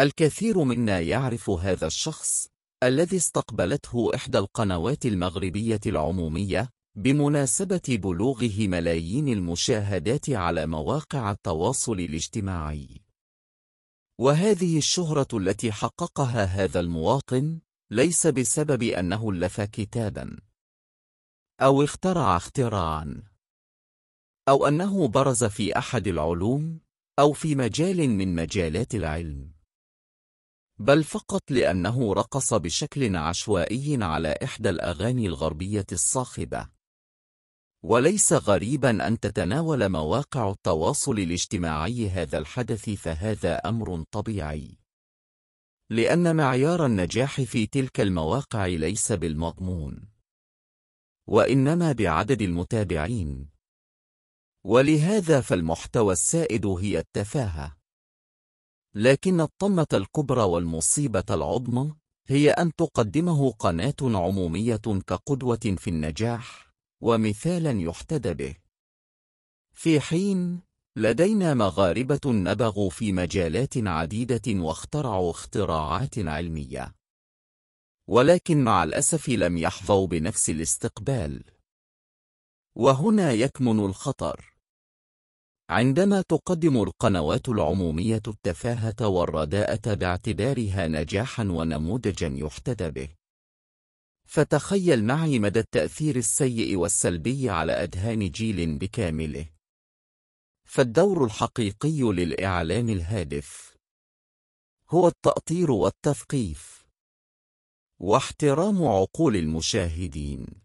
الكثير منا يعرف هذا الشخص الذي استقبلته إحدى القنوات المغربية العمومية بمناسبة بلوغه ملايين المشاهدات على مواقع التواصل الاجتماعي وهذه الشهرة التي حققها هذا المواطن ليس بسبب أنه ألف كتابا أو اخترع اختراعا أو أنه برز في أحد العلوم أو في مجال من مجالات العلم بل فقط لأنه رقص بشكل عشوائي على إحدى الأغاني الغربية الصاخبة وليس غريبا أن تتناول مواقع التواصل الاجتماعي هذا الحدث فهذا أمر طبيعي لأن معيار النجاح في تلك المواقع ليس بالمضمون وإنما بعدد المتابعين ولهذا فالمحتوى السائد هي التفاهة لكن الطمة الكبرى والمصيبة العظمى هي أن تقدمه قناة عمومية كقدوة في النجاح ومثالا يحتدى به في حين لدينا مغاربة نبغوا في مجالات عديدة واخترعوا اختراعات علمية ولكن مع الأسف لم يحظوا بنفس الاستقبال وهنا يكمن الخطر عندما تقدم القنوات العمومية التفاهة والرداءة باعتبارها نجاحا ونموذجا يحتذى به فتخيل معي مدى التأثير السيء والسلبي على أذهان جيل بكامله فالدور الحقيقي للإعلام الهادف هو التأطير والتثقيف واحترام عقول المشاهدين